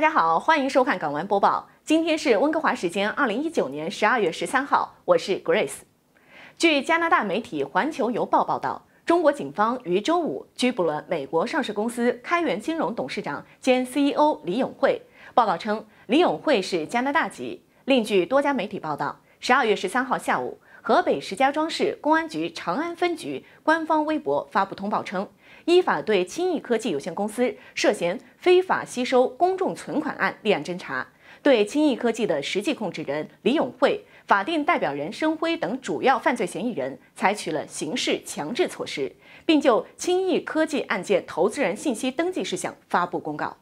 大家好，欢迎收看《港湾播报》。今天是温哥华时间二零一九年十二月十三号，我是 Grace。据加拿大媒体《环球邮报》报道，中国警方于周五拘捕了美国上市公司开源金融董事长兼 CEO 李永慧。报道称，李永慧是加拿大籍。另据多家媒体报道，十二月十三号下午，河北石家庄市公安局长安分局官方微博发布通报称。依法对青易科技有限公司涉嫌非法吸收公众存款案立案侦查，对青易科技的实际控制人李永慧、法定代表人申辉等主要犯罪嫌疑人采取了刑事强制措施，并就青易科技案件投资人信息登记事项发布公告。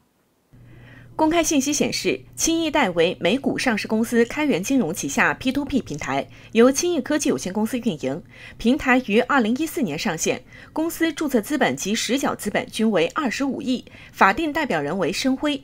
公开信息显示，轻易贷为美股上市公司开源金融旗下 P2P 平台，由轻易科技有限公司运营。平台于二零一四年上线，公司注册资本及实缴资本均为二十五亿，法定代表人为申辉。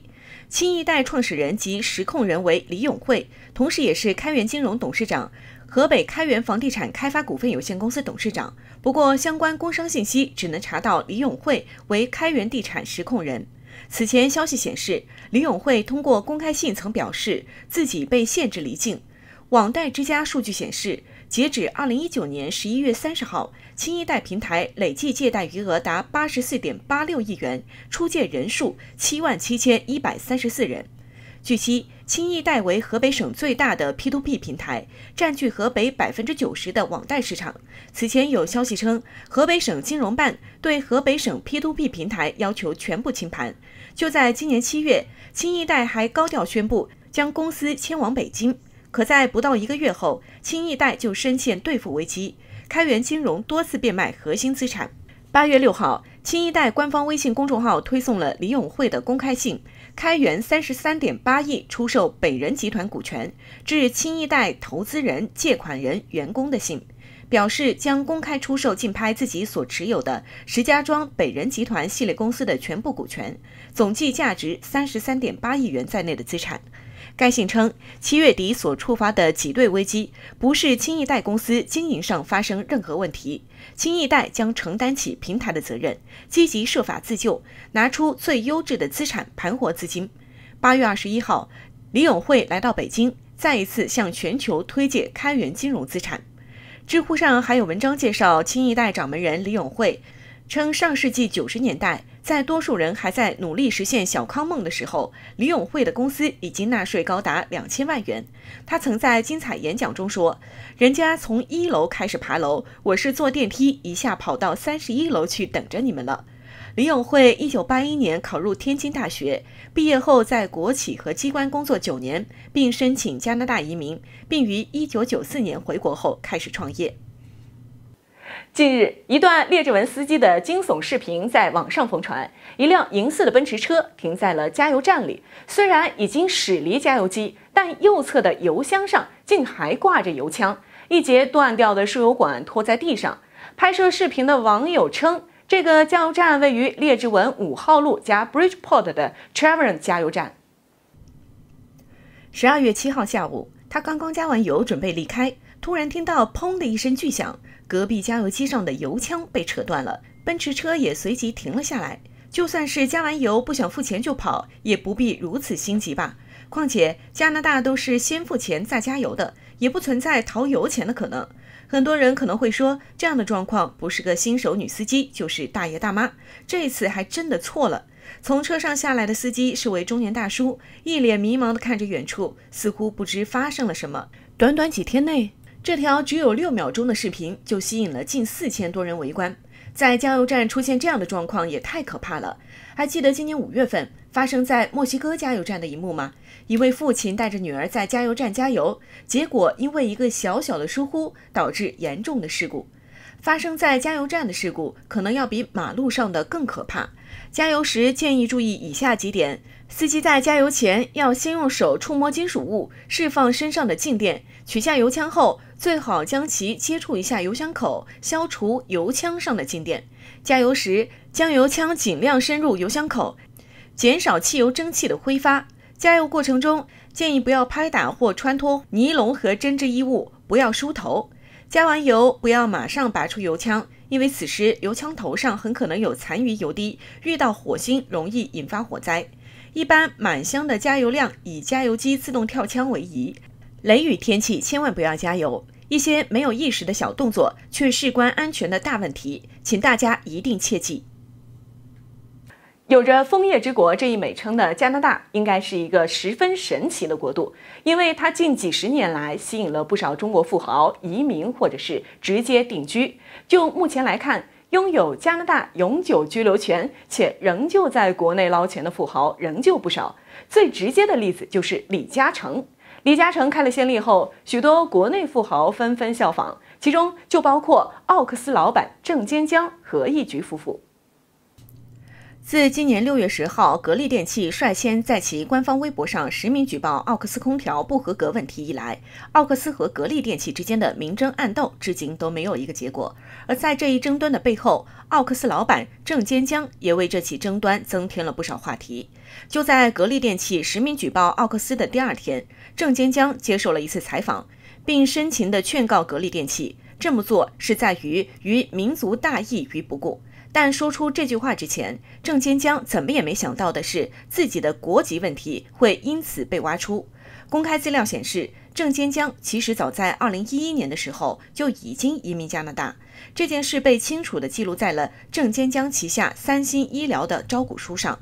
轻易贷创始人及实控人为李永慧，同时也是开源金融董事长、河北开源房地产开发股份有限公司董事长。不过，相关工商信息只能查到李永慧为开源地产实控人。此前消息显示，李永慧通过公开信曾表示自己被限制离境。网贷之家数据显示，截止二零一九年十一月三十号，轻一贷平台累计借贷余额达八十四点八六亿元，出借人数七万七千一百三十四人。据悉，轻易贷为河北省最大的 P2P 平台，占据河北百分之九十的网贷市场。此前有消息称，河北省金融办对河北省 P2P 平台要求全部清盘。就在今年七月，轻易贷还高调宣布将公司迁往北京，可在不到一个月后，轻易贷就深陷兑付危机，开源金融多次变卖核心资产。八月六号。新一代官方微信公众号推送了李永慧的公开信，开源三十三点八亿出售北人集团股权，致新一代投资人、借款人、员工的信，表示将公开出售、竞拍自己所持有的石家庄北人集团系列公司的全部股权，总计价值三十三点八亿元在内的资产。该信称，七月底所触发的挤兑危机不是轻易贷公司经营上发生任何问题，轻易贷将承担起平台的责任，积极设法自救，拿出最优质的资产盘活资金。八月二十一号，李永会来到北京，再一次向全球推介开源金融资产。知乎上还有文章介绍轻易贷掌门人李永会。称上世纪九十年代，在多数人还在努力实现小康梦的时候，李永慧的公司已经纳税高达两千万元。他曾在精彩演讲中说：“人家从一楼开始爬楼，我是坐电梯一下跑到三十一楼去等着你们了。”李永慧一九八一年考入天津大学，毕业后在国企和机关工作九年，并申请加拿大移民，并于一九九四年回国后开始创业。近日，一段列治文司机的惊悚视频在网上疯传。一辆银色的奔驰车停在了加油站里，虽然已经驶离加油机，但右侧的油箱上竟还挂着油枪，一截断掉的输油管拖在地上。拍摄视频的网友称，这个加油站位于列治文五号路加 Bridgeport 的 t r e v r o n 加油站。十二月七号下午，他刚刚加完油准备离开，突然听到“砰”的一声巨响。隔壁加油机上的油枪被扯断了，奔驰车也随即停了下来。就算是加完油不想付钱就跑，也不必如此心急吧？况且加拿大都是先付钱再加油的，也不存在逃油钱的可能。很多人可能会说，这样的状况不是个新手女司机，就是大爷大妈。这次还真的错了。从车上下来的司机是位中年大叔，一脸迷茫地看着远处，似乎不知发生了什么。短短几天内。这条只有六秒钟的视频就吸引了近四千多人围观，在加油站出现这样的状况也太可怕了。还记得今年五月份发生在墨西哥加油站的一幕吗？一位父亲带着女儿在加油站加油，结果因为一个小小的疏忽导致严重的事故。发生在加油站的事故可能要比马路上的更可怕。加油时建议注意以下几点：司机在加油前要先用手触摸金属物，释放身上的静电；取下油枪后，最好将其接触一下油箱口，消除油枪上的静电。加油时，将油枪尽量深入油箱口，减少汽油蒸汽的挥发。加油过程中，建议不要拍打或穿脱尼龙和针织衣物，不要梳头。加完油不要马上拔出油枪，因为此时油枪头上很可能有残余油滴，遇到火星容易引发火灾。一般满箱的加油量以加油机自动跳枪为宜。雷雨天气千万不要加油。一些没有意识的小动作，却事关安全的大问题，请大家一定切记。有着枫叶之国这一美称的加拿大，应该是一个十分神奇的国度，因为它近几十年来吸引了不少中国富豪移民或者是直接定居。就目前来看，拥有加拿大永久居留权且仍旧在国内捞钱的富豪仍旧不少。最直接的例子就是李嘉诚。李嘉诚开了先例后，许多国内富豪纷纷效仿，其中就包括奥克斯老板郑坚江和一菊夫妇。自今年六月十号，格力电器率先在其官方微博上实名举报奥克斯空调不合格问题以来，奥克斯和格力电器之间的明争暗斗至今都没有一个结果。而在这一争端的背后，奥克斯老板郑坚江也为这起争端增添了不少话题。就在格力电器实名举报奥克斯的第二天，郑坚江接受了一次采访，并深情的劝告格力电器，这么做是在于于民族大义于不顾。但说出这句话之前，郑坚江怎么也没想到的是，自己的国籍问题会因此被挖出。公开资料显示，郑坚江其实早在2011年的时候就已经移民加拿大，这件事被清楚的记录在了郑坚江旗下三星医疗的招股书上。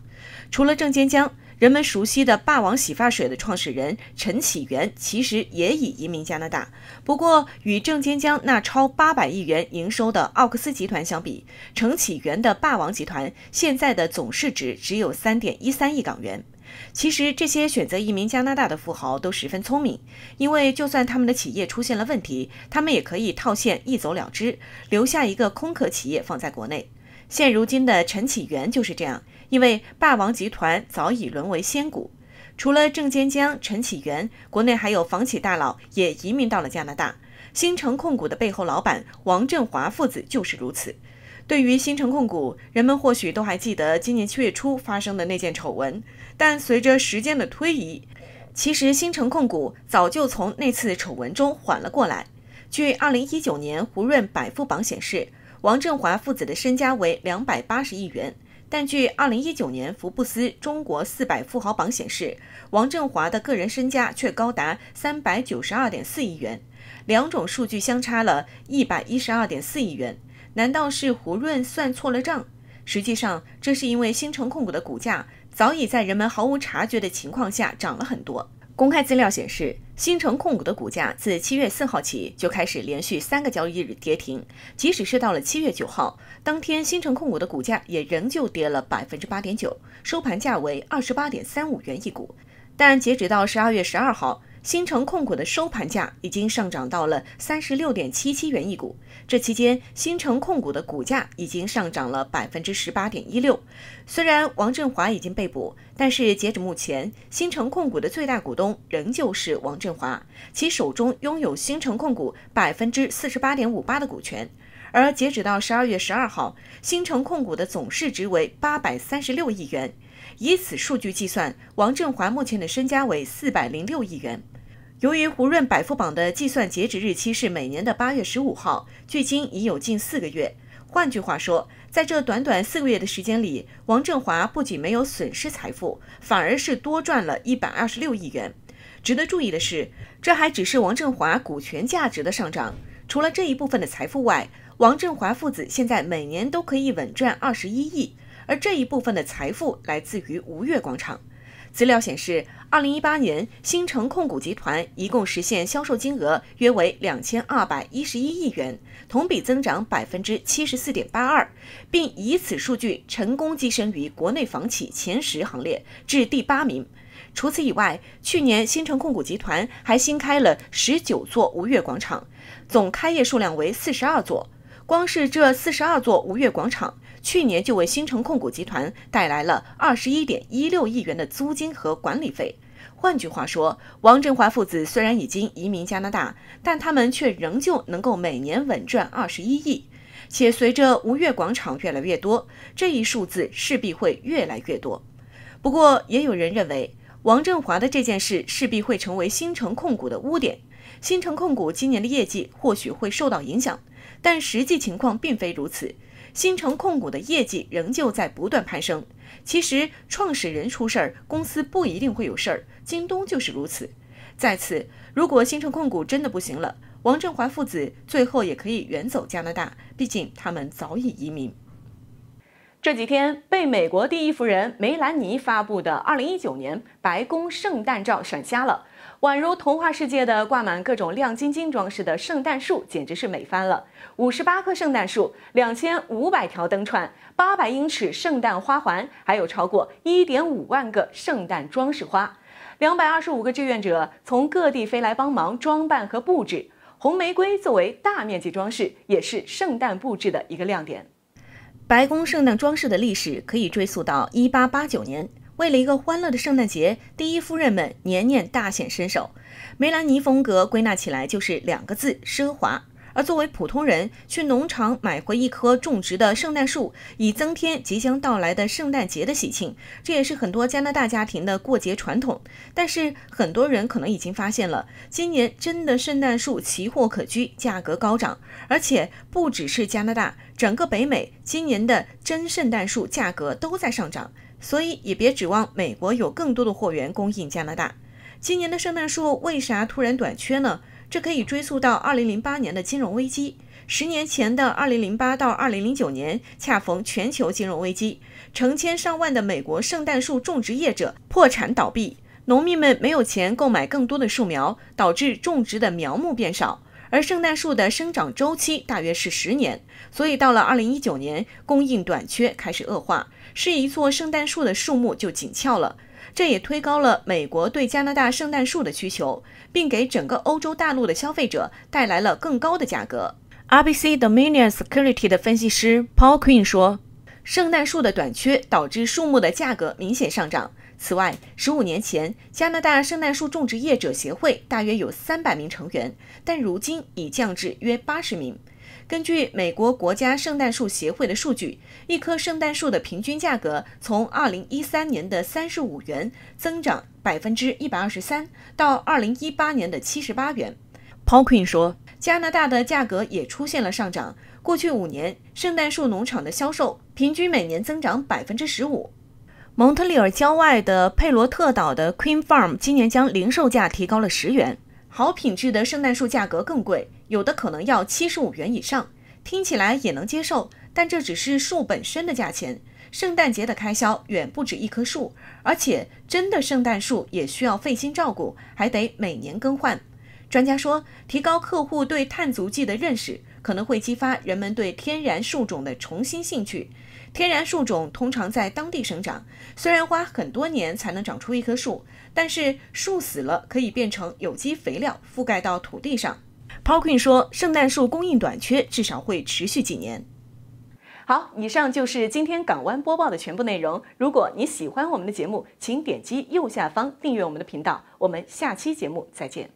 除了郑坚江，人们熟悉的霸王洗发水的创始人陈启源，其实也已移民加拿大。不过，与郑坚江那超八百亿元营收的奥克斯集团相比，陈启源的霸王集团现在的总市值只有三点一三亿港元。其实，这些选择移民加拿大的富豪都十分聪明，因为就算他们的企业出现了问题，他们也可以套现一走了之，留下一个空壳企业放在国内。现如今的陈启源就是这样。因为霸王集团早已沦为仙股，除了郑坚江、陈启源，国内还有房企大佬也移民到了加拿大。新城控股的背后老板王振华父子就是如此。对于新城控股，人们或许都还记得今年七月初发生的那件丑闻，但随着时间的推移，其实新城控股早就从那次丑闻中缓了过来。据二零一九年胡润百富榜显示，王振华父子的身家为两百八十亿元。但据二零一九年福布斯中国四百富豪榜显示，王振华的个人身家却高达三百九十二点四亿元，两种数据相差了一百一十二点四亿元。难道是胡润算错了账？实际上，这是因为新城控股的股价早已在人们毫无察觉的情况下涨了很多。公开资料显示。新城控股的股价自七月四号起就开始连续三个交易日跌停，即使是到了七月九号当天，新城控股的股价也仍旧跌了百分之八点九，收盘价为二十八点三五元一股。但截止到十二月十二号。新城控股的收盘价已经上涨到了三十六点七七元一股。这期间，新城控股的股价已经上涨了百分之十八点一六。虽然王振华已经被捕，但是截止目前，新城控股的最大股东仍旧是王振华，其手中拥有新城控股百分之四十八点五八的股权。而截止到十二月十二号，新城控股的总市值为八百三十六亿元。以此数据计算，王振华目前的身家为四百零六亿元。由于胡润百富榜的计算截止日期是每年的八月十五号，距今已有近四个月。换句话说，在这短短四个月的时间里，王振华不仅没有损失财富，反而是多赚了一百二十六亿元。值得注意的是，这还只是王振华股权价值的上涨。除了这一部分的财富外，王振华父子现在每年都可以稳赚二十一亿。而这一部分的财富来自于吾悦广场。资料显示，二零一八年新城控股集团一共实现销售金额约为两千二百一十一亿元，同比增长百分之七十四点八二，并以此数据成功跻身于国内房企前十行列，至第八名。除此以外，去年新城控股集团还新开了十九座吾悦广场，总开业数量为四十二座。光是这四十二座吾悦广场。去年就为新城控股集团带来了二十一点一六亿元的租金和管理费。换句话说，王振华父子虽然已经移民加拿大，但他们却仍旧能够每年稳赚二十一亿。且随着吾悦广场越来越多，这一数字势必会越来越多。不过，也有人认为王振华的这件事势必会成为新城控股的污点，新城控股今年的业绩或许会受到影响，但实际情况并非如此。新城控股的业绩仍旧在不断攀升。其实，创始人出事儿，公司不一定会有事儿。京东就是如此。再次，如果新城控股真的不行了，王振华父子最后也可以远走加拿大，毕竟他们早已移民。这几天被美国第一夫人梅兰妮发布的二零一九年白宫圣诞照闪瞎了。宛如童话世界的挂满各种亮晶晶装饰的圣诞树，简直是美翻了。五十八棵圣诞树，两千五百条灯串，八百英尺圣诞花环，还有超过一点五万个圣诞装饰花。两百二十五个志愿者从各地飞来帮忙装扮和布置。红玫瑰作为大面积装饰，也是圣诞布置的一个亮点。白宫圣诞装饰的历史可以追溯到一八八九年。为了一个欢乐的圣诞节，第一夫人们年年大显身手。梅兰妮风格归纳起来就是两个字：奢华。而作为普通人，去农场买回一棵种植的圣诞树，以增添即将到来的圣诞节的喜庆，这也是很多加拿大家庭的过节传统。但是，很多人可能已经发现了，今年真的圣诞树奇货可居，价格高涨。而且，不只是加拿大，整个北美今年的真圣诞树价格都在上涨。所以也别指望美国有更多的货源供应加拿大。今年的圣诞树为啥突然短缺呢？这可以追溯到2008年的金融危机。十年前的2008到2009年，恰逢全球金融危机，成千上万的美国圣诞树种植业者破产倒闭，农民们没有钱购买更多的树苗，导致种植的苗木变少。而圣诞树的生长周期大约是十年，所以到了二零一九年，供应短缺开始恶化，是一座圣诞树的树木就紧俏了。这也推高了美国对加拿大圣诞树的需求，并给整个欧洲大陆的消费者带来了更高的价格。RBC Dominion s e c u r i t y 的分析师 Paul q u i e n 说：“圣诞树的短缺导致树木的价格明显上涨。”此外，十五年前，加拿大圣诞树种植业者协会大约有三百名成员，但如今已降至约八十名。根据美国国家圣诞树协会的数据，一棵圣诞树的平均价格从二零一三年的三十五元增长百分之一百二十三，到二零一八年的七十八元。Paul Quinn 说，加拿大的价格也出现了上涨。过去五年，圣诞树农场的销售平均每年增长百分之十五。蒙特利尔郊外的佩罗特岛的 Queen Farm 今年将零售价提高了十元。好品质的圣诞树价格更贵，有的可能要七十五元以上，听起来也能接受。但这只是树本身的价钱，圣诞节的开销远不止一棵树，而且真的圣诞树也需要费心照顾，还得每年更换。专家说，提高客户对碳足迹的认识，可能会激发人们对天然树种的重新兴趣。天然树种通常在当地生长，虽然花很多年才能长出一棵树，但是树死了可以变成有机肥料，覆盖到土地上。Palkin 说，圣诞树供应短缺至少会持续几年。好，以上就是今天港湾播报的全部内容。如果你喜欢我们的节目，请点击右下方订阅我们的频道。我们下期节目再见。